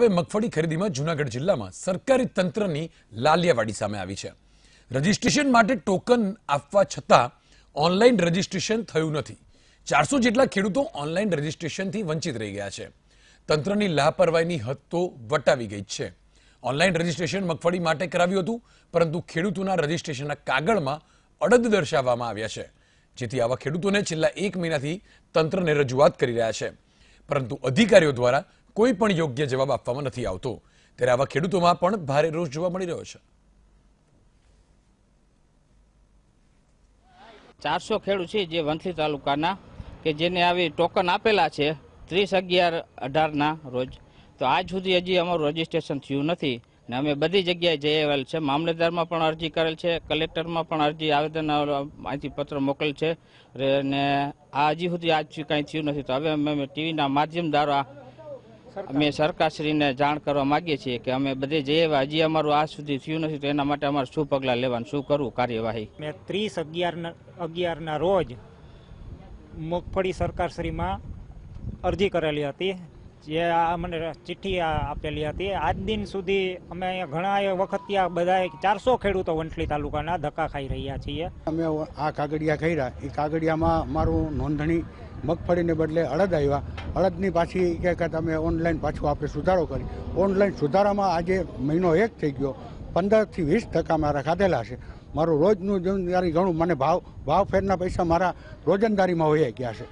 હવે મગફળી ખરીદીમાં જૂનાગઢ જિલ્લામાં સરકારી તંત્રની લાલિયાવાડી સામે આવી છે રજીસ્ટ્રેશન માટે ટોકન આપવા છતાં ઓનલાઈન રજીસ્ટ્રેશન થયું નથી ચારસો જેટલા ખેડૂતો ઓનલાઈન રજીસ્ટ્રેશનથી વંચિત રહી ગયા છે તંત્રની લાપરવાહીની હદ તો વટાવી ગઈ છે ઓનલાઈન રજીસ્ટ્રેશન મગફળી માટે કરાવ્યું હતું પરંતુ ખેડૂતોના રજીસ્ટ્રેશનના કાગળમાં અડદ દર્શાવવામાં આવ્યા છે જેથી આવા ખેડૂતોને છેલ્લા એક મહિનાથી તંત્રને રજૂઆત કરી રહ્યા છે પરંતુ અધિકારીઓ દ્વારા કોઈ પણ યોગ્ય જવાબ આપવામાં નથી આવતો ત્યારે આવા ખેડૂતોમાં પણ ભારે રોષ જોવા મળી રહ્યો છે ચારસો ખેડૂત છે જે વંથલી તાલુકાના કે જેને આવી ટોકન આપેલા છે ત્રીસ અગિયાર અઢારના રોજ તો આજ સુધી હજી અમારું રજીસ્ટ્રેશન થયું નથી ને અમે બધી જગ્યાએ જઈ આવેલ છે મામલતદારમાં પણ અરજી કરેલ છે કલેક્ટરમાં પણ અરજી આવેદન અહીંથી પત્ર મોકલ છે અને આ હજી સુધી આજ કાંઈ થયું નથી તો હવે અમે ટીવીના માધ્યમ દ્વારા અમે સરકારશ્રીને જાણ કરવા માગીએ છીએ કે અમે બધે જે હજી અમારું આ સુધી થયું નથી તો એના માટે અમારે શું પગલાં લેવાનું શું કરવું કાર્યવાહી મેં ત્રીસ અગિયાર અગિયારના રોજ મગફળી સરકારશ્રીમાં અરજી કરેલી હતી જે આ મને ચિઠ્ઠી આપેલી હતી આજ દિન સુધી અમે અહીંયા ઘણા વખત ત્યાં બધા ચારસો ખેડૂતો વંટલી તાલુકાના ધક્કા ખાઈ રહ્યા છીએ અમે આ કાગડિયા કર્યા એ કાગડિયામાં મારું નોંધણી મગફળીને બદલે અડદ આવ્યા અડદની પાછી કે તમે ઓનલાઈન પાછું આપણે સુધારો કરી ઓનલાઈન સુધારામાં આજે મહિનો એક થઈ ગયો પંદરથી વીસ ટકા મારા ખાધેલા છે મારું રોજનું જમીનદારી ઘણું મને ભાવ ભાવ ફેરના પૈસા મારા રોજનદારીમાં હોઈ ગયા છે